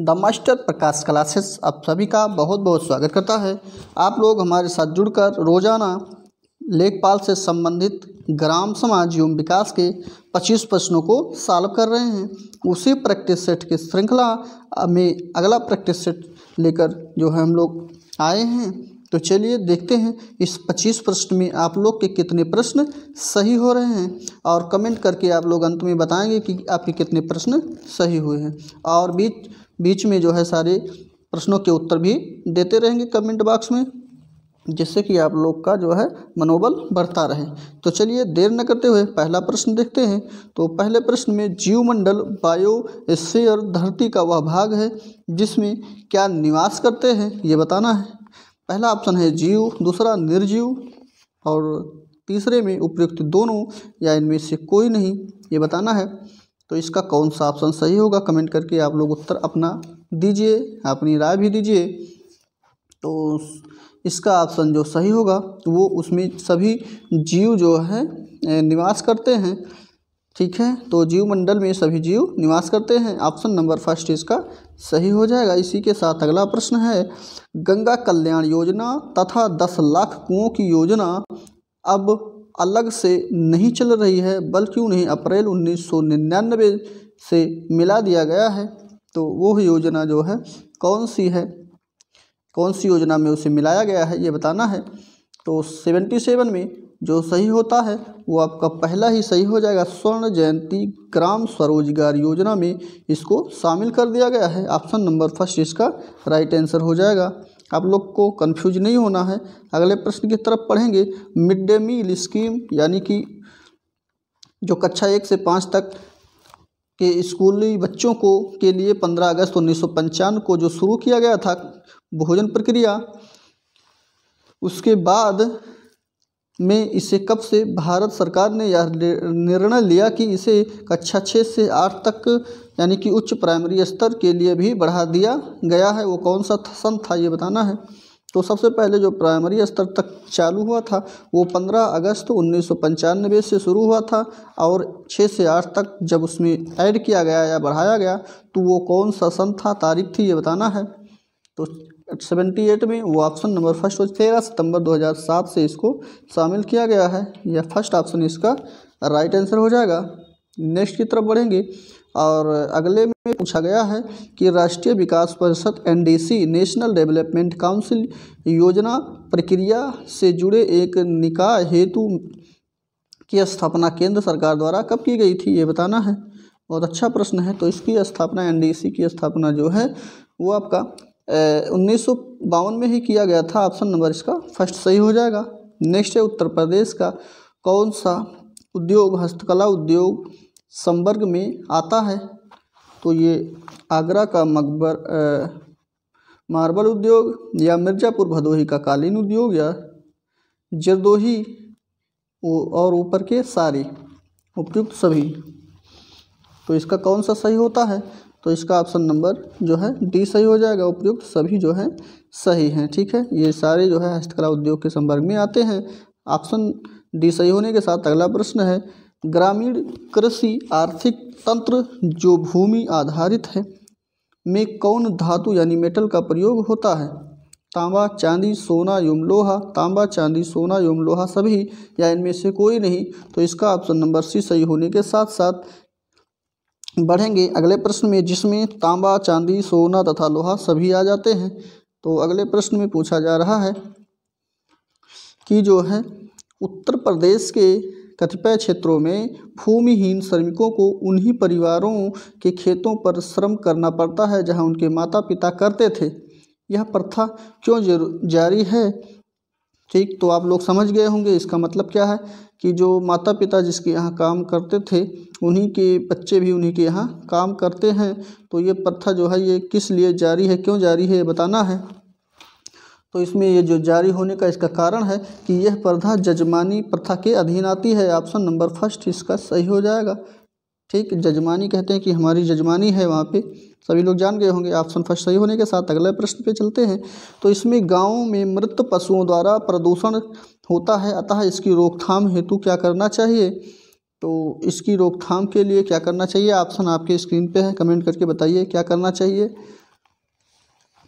the master Prakash classes आप सभी का बहुत बहुत स्वागत करता है आप लोग हमारे साथ जुड़कर रोजाना लेखपाल से संबंधित ग्राम समाज एवं विकास के 25 प्रश्नों को सॉल्व कर रहे हैं उसी प्रैक्टिस सेट की श्रृंखला में अगला प्रैक्टिस सेट लेकर जो है हम लोग आए हैं तो चलिए देखते हैं इस 25 प्रश्न में आप लोग के कितने प्रश्न सही हो रहे हैं और कमेंट करके आप लोग अंत में बताएंगे कि आपके कितने प्रश्न सही हुए हैं और बीच बीच में जो है सारे प्रश्नों के उत्तर भी देते रहेंगे कमेंट बॉक्स में जिससे कि आप लोग का जो है मनोबल बढ़ता रहे तो चलिए देर न करते हुए पहला प्रश्न देखते हैं तो पहले प्रश्न में जीवमंडल बायोस्फीयर धरती का वह भाग है जिसमें क्या निवास करते हैं ये बताना है पहला ऑप्शन है जीव दूसरा निर्जीव और तीसरे में उपयुक्त दोनों या इनमें से कोई नहीं ये बताना है तो इसका कौन सा ऑप्शन सही होगा कमेंट करके आप लोग उत्तर अपना दीजिए अपनी राय भी दीजिए तो इसका ऑप्शन जो सही होगा वो उसमें सभी जीव जो है निवास करते हैं ठीक है तो जीव मंडल में सभी जीव निवास करते हैं ऑप्शन नंबर फर्स्ट इसका सही हो जाएगा इसी के साथ अगला प्रश्न है गंगा कल्याण योजना तथा दस लाख कुओं की योजना अब अलग से नहीं चल रही है बल्कि उन्हें अप्रैल 1999 से मिला दिया गया है तो वो योजना जो है कौन सी है कौन सी योजना में उसे मिलाया गया है ये बताना है तो सेवेंटी सेवन में जो सही होता है वो आपका पहला ही सही हो जाएगा स्वर्ण जयंती ग्राम स्वरोजगार योजना में इसको शामिल कर दिया गया है ऑप्शन नंबर फर्स्ट इसका राइट आंसर हो जाएगा आप लोग को कंफ्यूज नहीं होना है अगले प्रश्न की तरफ पढ़ेंगे मिड डे मील स्कीम यानी कि जो कक्षा एक से पाँच तक के स्कूली बच्चों को के लिए पंद्रह अगस्त उन्नीस को जो शुरू किया गया था भोजन प्रक्रिया उसके बाद में इसे कब से भारत सरकार ने यह निर्णय लिया कि इसे कक्षा छः से आठ तक यानी कि उच्च प्राइमरी स्तर के लिए भी बढ़ा दिया गया है वो कौन सा सन था ये बताना है तो सबसे पहले जो प्राइमरी स्तर तक चालू हुआ था वो 15 अगस्त उन्नीस से शुरू हुआ था और 6 से 8 तक जब उसमें ऐड किया गया या बढ़ाया गया तो वो कौन सा सन था तारीख थी ये बताना है तो 78 में वो ऑप्शन नंबर फर्स्ट तेरह सितंबर 2007 से इसको शामिल किया गया है यह फर्स्ट ऑप्शन इसका राइट आंसर हो जाएगा नेक्स्ट की तरफ बढ़ेंगे और अगले में पूछा गया है कि राष्ट्रीय विकास परिषद एनडीसी नेशनल डेवलपमेंट काउंसिल योजना प्रक्रिया से जुड़े एक निकाय हेतु की स्थापना केंद्र सरकार द्वारा कब की गई थी ये बताना है बहुत अच्छा प्रश्न है तो इसकी स्थापना एनडीसी की स्थापना जो है वो आपका उन्नीस में ही किया गया था ऑप्शन नंबर इसका फर्स्ट सही हो जाएगा नेक्स्ट है उत्तर प्रदेश का कौन सा उद्योग हस्तकला उद्योग संवर्ग में आता है तो ये आगरा का मकबर मार्बल उद्योग या मिर्ज़ापुर भदोही का कालीन उद्योग या जरदोही और ऊपर के सारे उपयुक्त सभी तो इसका कौन सा सही होता है तो इसका ऑप्शन नंबर जो है डी सही हो जाएगा उपयुक्त सभी जो है सही हैं ठीक है ये सारे जो है हस्तकला उद्योग के संपर्क में आते हैं ऑप्शन डी सही होने के साथ अगला प्रश्न है ग्रामीण कृषि आर्थिक तंत्र जो भूमि आधारित है में कौन धातु यानी मेटल का प्रयोग होता है तांबा चांदी सोना एवं लोहा तांबा चांदी सोना एवं लोहा सभी या इनमें से कोई नहीं तो इसका ऑप्शन नंबर सी सही होने के साथ साथ बढ़ेंगे अगले प्रश्न में जिसमें तांबा चांदी सोना तथा लोहा सभी आ जाते हैं तो अगले प्रश्न में पूछा जा रहा है कि जो है उत्तर प्रदेश के कतिपय क्षेत्रों में भूमिहीन श्रमिकों को उन्हीं परिवारों के खेतों पर श्रम करना पड़ता है जहां उनके माता पिता करते थे यह प्रथा क्यों जारी है ठीक तो आप लोग समझ गए होंगे इसका मतलब क्या है कि जो माता पिता जिसके यहाँ काम करते थे उन्हीं के बच्चे भी उन्हीं के यहाँ काम करते हैं तो ये प्रथा जो है ये किस लिए जारी है क्यों जारी है ये बताना है तो इसमें ये जो जारी होने का इसका कारण है कि यह प्रथा जजमानी प्रथा के अधीन आती है ऑप्शन नंबर फर्स्ट इसका सही हो जाएगा ठीक जजमानी कहते हैं कि हमारी जजमानी है वहाँ पे सभी लोग जान गए होंगे ऑप्शन फर्स्ट सही होने के साथ अगले प्रश्न पे चलते हैं तो इसमें गाँव में मृत पशुओं द्वारा प्रदूषण होता है अतः इसकी रोकथाम हेतु क्या करना चाहिए तो इसकी रोकथाम के लिए क्या करना चाहिए ऑप्शन आपके स्क्रीन पर है कमेंट करके बताइए क्या करना चाहिए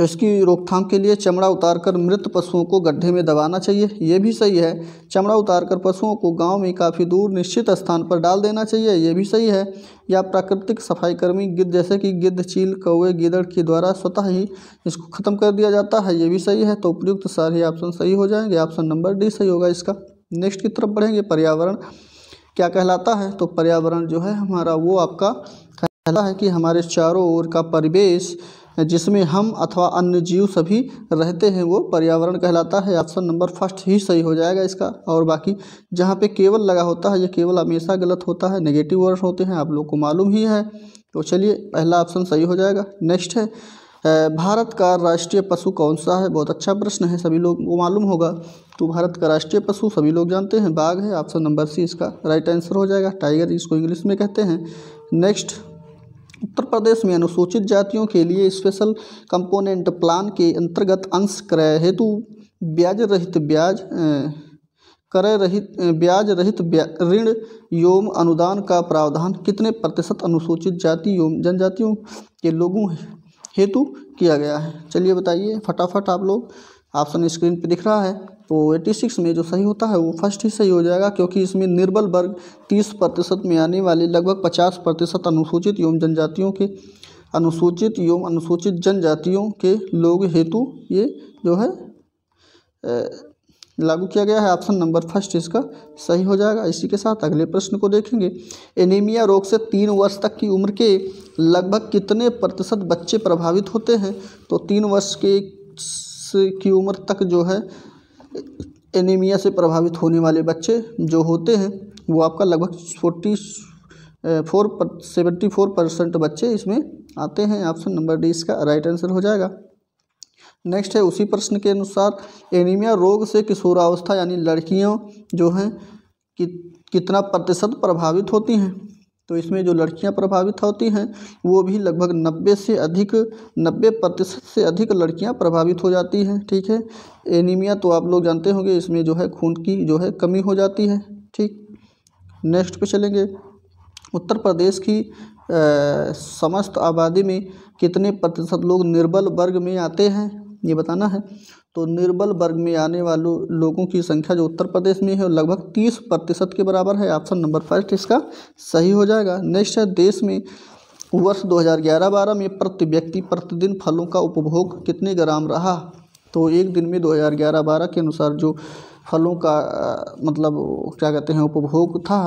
इसकी रोकथाम के लिए चमड़ा उतारकर मृत पशुओं को गड्ढे में दबाना चाहिए ये भी सही है चमड़ा उतारकर पशुओं को गांव में काफ़ी दूर निश्चित स्थान पर डाल देना चाहिए ये भी सही है या प्राकृतिक सफाईकर्मी गिद्ध जैसे कि गिद्ध चील कौए गिदड़ के द्वारा स्वतः ही इसको ख़त्म कर दिया जाता है ये भी सही है तो उपयुक्त सारे ऑप्शन सही हो जाएंगे ऑप्शन नंबर डी सही होगा इसका नेक्स्ट की तरफ बढ़ेंगे पर्यावरण क्या कहलाता है तो पर्यावरण जो है हमारा वो आपका कहता है कि हमारे चारों ओर का परिवेश जिसमें हम अथवा अन्य जीव सभी रहते हैं वो पर्यावरण कहलाता है ऑप्शन नंबर फर्स्ट ही सही हो जाएगा इसका और बाकी जहाँ पे केवल लगा होता है ये केवल हमेशा गलत होता है नेगेटिव वर्ड होते हैं आप लोग को मालूम ही है तो चलिए पहला ऑप्शन सही हो जाएगा नेक्स्ट है भारत का राष्ट्रीय पशु कौन सा है बहुत अच्छा प्रश्न है सभी लोग को मालूम होगा तो भारत का राष्ट्रीय पशु सभी लोग जानते हैं बाघ है ऑप्शन नंबर सी इसका राइट आंसर हो जाएगा टाइगर इसको इंग्लिश में कहते हैं नेक्स्ट उत्तर प्रदेश में अनुसूचित जातियों के लिए स्पेशल कंपोनेंट प्लान के अंतर्गत अंश क्रय हेतु ब्याज रहित ब्याज क्रय रहित ब्याज रहित ऋण योम अनुदान का प्रावधान कितने प्रतिशत अनुसूचित जाति एवं जनजातियों के लोगों हेतु किया गया है चलिए बताइए फटाफट आप लोग ऑप्शन स्क्रीन पे दिख रहा है तो 86 में जो सही होता है वो फर्स्ट ही सही हो जाएगा क्योंकि इसमें निर्बल वर्ग 30 प्रतिशत में आने वाले लगभग 50 प्रतिशत अनुसूचित एवं जनजातियों के अनुसूचित एवं अनुसूचित जनजातियों के लोग हेतु ये जो है लागू किया गया है ऑप्शन नंबर फर्स्ट इसका सही हो जाएगा इसी के साथ अगले प्रश्न को देखेंगे एनीमिया रोग से तीन वर्ष तक की उम्र के लगभग कितने प्रतिशत बच्चे प्रभावित होते हैं तो तीन वर्ष के की उम्र तक जो है एनीमिया से प्रभावित होने वाले बच्चे जो होते हैं वो आपका लगभग फोर्टी फोर पर सेवेंटी फोर परसेंट बच्चे इसमें आते हैं ऑप्शन नंबर डी इसका राइट आंसर हो जाएगा नेक्स्ट है उसी प्रश्न के अनुसार एनीमिया रोग से किशोरावस्था यानी लड़कियों जो हैं कि कितना प्रतिशत प्रभावित होती हैं तो इसमें जो लड़कियां प्रभावित होती हैं वो भी लगभग 90 से अधिक 90 प्रतिशत से अधिक लड़कियां प्रभावित हो जाती हैं ठीक है एनीमिया तो आप लोग जानते होंगे इसमें जो है खून की जो है कमी हो जाती है ठीक नेक्स्ट पे चलेंगे उत्तर प्रदेश की आ, समस्त आबादी में कितने प्रतिशत लोग निर्बल वर्ग में आते हैं ये बताना है तो निर्बल वर्ग में आने वालों लोगों की संख्या जो उत्तर प्रदेश में है लगभग तीस प्रतिशत के बराबर है ऑप्शन नंबर फर्स्ट इसका सही हो जाएगा नेक्स्ट है देश में वर्ष 2011-12 में प्रति व्यक्ति प्रतिदिन फलों का उपभोग कितने ग्राम रहा तो एक दिन में 2011-12 के अनुसार जो फलों का मतलब क्या कहते हैं उपभोग था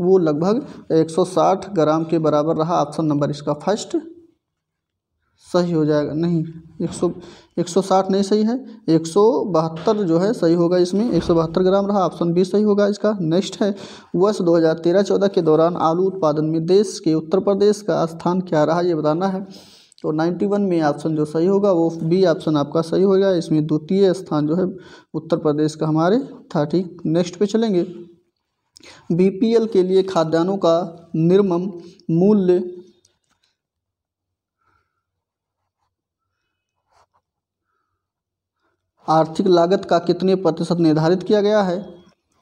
वो लगभग 160 ग्राम के बराबर रहा ऑप्शन नंबर इसका फर्स्ट सही हो जाएगा नहीं एक सौ एक सौ साठ नहीं सही है एक सौ बहत्तर जो है सही होगा इसमें एक सौ बहत्तर ग्राम रहा ऑप्शन बी सही होगा इसका नेक्स्ट है वर्ष दो हज़ार तेरह चौदह के दौरान आलू उत्पादन में देश के उत्तर प्रदेश का स्थान क्या रहा ये बताना है तो नाइन्टी वन में ऑप्शन जो सही होगा वो बी ऑप्शन आपका सही होगा इसमें द्वितीय स्थान जो है उत्तर प्रदेश का हमारे था ठीक नेक्स्ट पे चलेंगे एल के लिए खाद्यान्नों का निर्मम मूल्य आर्थिक लागत का कितने प्रतिशत निर्धारित किया गया है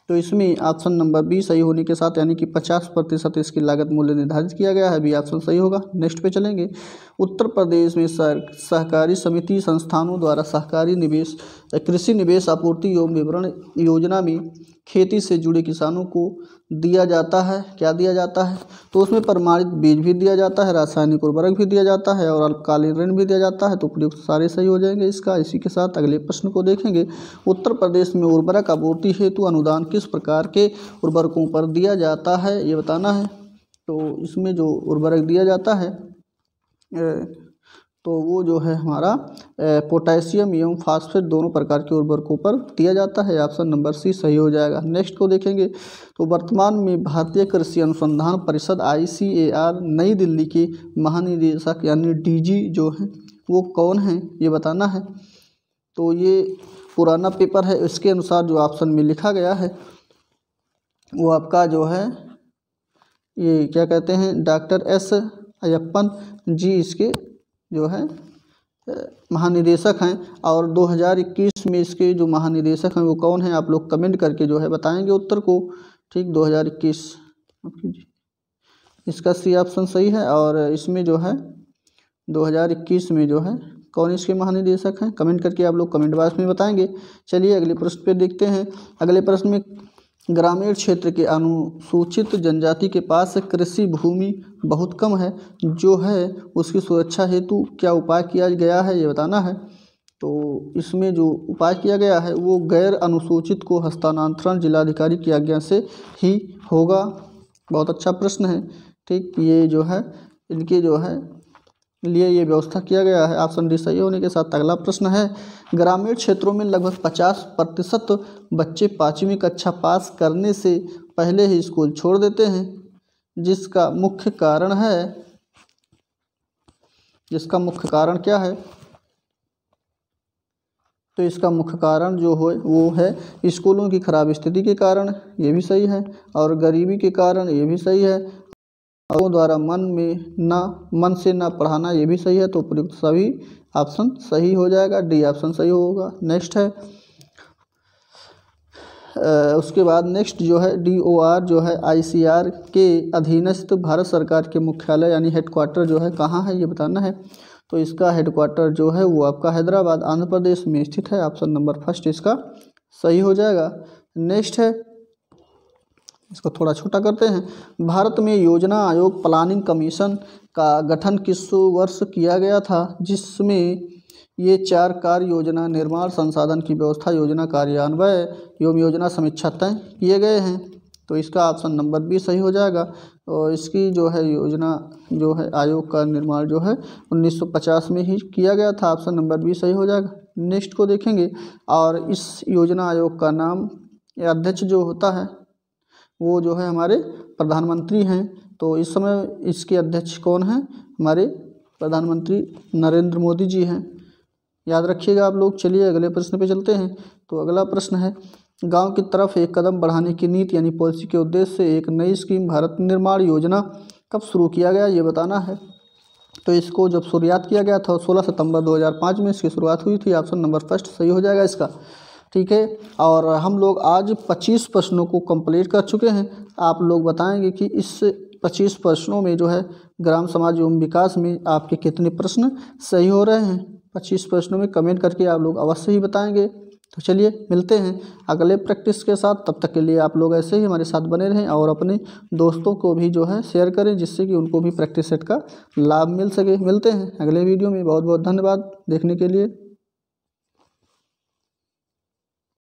तो इसमें ऑप्शन नंबर बी सही होने के साथ यानी कि 50 प्रतिशत इसकी लागत मूल्य निर्धारित किया गया है बी ऑप्शन सही होगा नेक्स्ट पे चलेंगे उत्तर प्रदेश में सहकारी समिति संस्थानों द्वारा सहकारी निवेश कृषि निवेश आपूर्ति एवं विवरण योजना में खेती से जुड़े किसानों को दिया जाता है क्या दिया जाता है तो उसमें प्रमाणित बीज भी दिया जाता है रासायनिक उर्वरक भी दिया जाता है और अल्पकालीन ऋण भी दिया जाता है तो उपयुक्त सारे सही हो जाएंगे इसका इसी के साथ अगले प्रश्न को देखेंगे उत्तर प्रदेश में उर्वरक आपूर्ति हेतु अनुदान किस प्रकार के उर्वरकों पर दिया जाता है ये बताना है तो इसमें जो उर्वरक दिया जाता है तो वो जो है हमारा पोटेशियम एवं फास्फेट दोनों प्रकार के उर्वरकों पर दिया जाता है ऑप्शन नंबर सी सही हो जाएगा नेक्स्ट को देखेंगे तो वर्तमान में भारतीय कृषि अनुसंधान परिषद आईसीएआर नई दिल्ली के महानिदेशक यानी डीजी जो है वो कौन है ये बताना है तो ये पुराना पेपर है इसके अनुसार जो ऑप्शन में लिखा गया है वो आपका जो है ये क्या कहते हैं डॉक्टर एस अयप्पन जी इसके जो है महानिदेशक हैं और 2021 में इसके जो महानिदेशक हैं वो कौन हैं आप लोग कमेंट करके जो है बताएंगे उत्तर को ठीक 2021 इसका सी ऑप्शन सही है और इसमें जो है 2021 में जो है कौन इसके महानिदेशक हैं कमेंट करके आप लोग कमेंट बॉक्स में बताएंगे चलिए अगले प्रश्न पे देखते हैं अगले प्रश्न में ग्रामीण क्षेत्र के अनुसूचित जनजाति के पास कृषि भूमि बहुत कम है जो है उसकी सुरक्षा हेतु क्या उपाय किया गया है ये बताना है तो इसमें जो उपाय किया गया है वो गैर अनुसूचित को हस्तानांतरण जिलाधिकारी की आज्ञा से ही होगा बहुत अच्छा प्रश्न है ठीक ये जो है इनके जो है लिए ये व्यवस्था किया गया है ऑप्शन डी सही होने के साथ अगला प्रश्न है ग्रामीण क्षेत्रों में लगभग 50 प्रतिशत बच्चे पाँचवीं कक्षा पास करने से पहले ही स्कूल छोड़ देते हैं जिसका मुख्य कारण है जिसका मुख्य कारण क्या है तो इसका मुख्य कारण जो हो वो है स्कूलों की खराब स्थिति के कारण ये भी सही है और गरीबी के कारण ये भी सही है अवों द्वारा मन में ना मन से ना पढ़ाना ये भी सही है तो उपयुक्त सभी ऑप्शन सही हो जाएगा डी ऑप्शन सही होगा नेक्स्ट है उसके बाद नेक्स्ट जो है डी ओ आर जो है आई सी आर के अधीनस्थ भारत सरकार के मुख्यालय यानी हेडक्वार्टर जो है कहाँ है ये बताना है तो इसका हेडक्वार्टर जो है वो आपका हैदराबाद आंध्र प्रदेश में स्थित है ऑप्शन नंबर फर्स्ट इसका सही हो जाएगा नेक्स्ट है इसको थोड़ा छोटा करते हैं भारत में योजना आयोग प्लानिंग कमीशन का गठन किस वर्ष किया गया था जिसमें ये चार कार्य योजना निर्माण संसाधन की व्यवस्था योजना कार्यान्वय एवं योजना समीक्षा तय किए गए हैं तो इसका ऑप्शन नंबर बी सही हो जाएगा और इसकी जो है योजना जो है आयोग का निर्माण जो है 1950 में ही किया गया था ऑप्शन नंबर बी सही हो जाएगा नेक्स्ट को देखेंगे और इस योजना आयोग का नाम अध्यक्ष जो होता है वो जो है हमारे प्रधानमंत्री हैं तो इस समय इसके अध्यक्ष कौन हैं हमारे प्रधानमंत्री नरेंद्र मोदी जी हैं याद रखिएगा आप लोग चलिए अगले प्रश्न पे चलते हैं तो अगला प्रश्न है गांव की तरफ एक कदम बढ़ाने की नीति यानी पॉलिसी के उद्देश्य से एक नई स्कीम भारत निर्माण योजना कब शुरू किया गया ये बताना है तो इसको जब शुरुआत किया गया था 16 सितंबर 2005 में इसकी शुरुआत हुई थी ऑप्शन नंबर फर्स्ट सही हो जाएगा इसका ठीक है और हम लोग आज 25 प्रश्नों को कंप्लीट कर चुके हैं आप लोग बताएंगे कि इस 25 प्रश्नों में जो है ग्राम समाज एवं विकास में आपके कितने प्रश्न सही हो रहे हैं 25 प्रश्नों में कमेंट करके आप लोग अवश्य ही बताएंगे तो चलिए मिलते हैं अगले प्रैक्टिस के साथ तब तक के लिए आप लोग ऐसे ही हमारे साथ बने रहें और अपने दोस्तों को भी जो है शेयर करें जिससे कि उनको भी प्रैक्टिस सेट का लाभ मिल सके मिलते हैं अगले वीडियो में बहुत बहुत धन्यवाद देखने के लिए